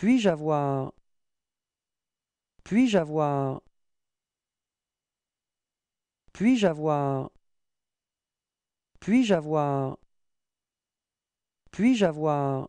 Puis-je avoir Puis-je avoir Puis-je avoir Puis-je avoir Puis-je avoir